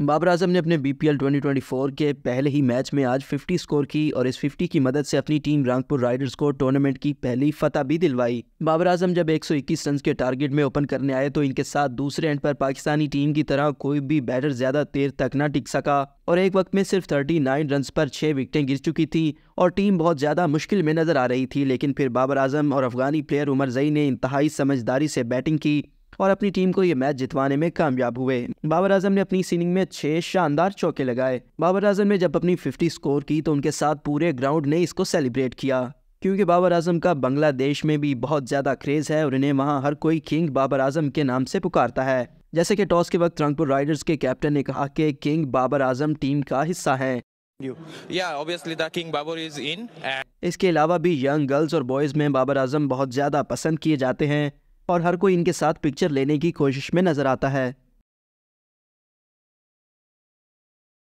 बाबर आजम ने अपने बीपीएल 2024 के पहले ही मैच में आज 50 स्कोर की और इस 50 की मदद से अपनी टीम रंगपुर राइडर्स को टूर्नामेंट की पहली फतह भी दिलवाई बाबर आजम जब 121 रन के टारगेट में ओपन करने आए तो इनके साथ दूसरे एंड पर पाकिस्तानी टीम की तरह कोई भी बैटर ज्यादा देर तक न टिक सका और एक वक्त में सिर्फ 39 रन पर छह विकटें गिर चुकी थी और टीम बहुत ज्यादा मुश्किल में नजर आ रही थी लेकिन फिर बाबर आजम और अफगानी प्लेयर उमर जई ने इंतहाई समझदारी से बैटिंग की और अपनी टीम को ये मैच जितवाने में कामयाब हुए बाबर आजम ने अपनी सीनिंग में छह शानदार चौके लगाए बाबर आजम ने जब अपनी फिफ्टी स्कोर की तो उनके साथ पूरे ग्राउंड ने इसको सेलिब्रेट किया क्योंकि बाबर आजम का बांग्लादेश में भी बहुत ज़्यादा क्रेज़ है और इन्हें वहाँ हर कोई किंग बाबर आजम के नाम से पुकारता है जैसे कि टॉस के वक्त रंगपुर राइडर्स के कैप्टन ने कहा कि किंग बाबर आजम टीम का हिस्सा है इसके अलावा भी यंग गर्ल्स और बॉयज़ में बाबर आजम बहुत ज़्यादा पसंद किए जाते हैं और हर कोई इनके साथ पिक्चर लेने की कोशिश में नज़र आता है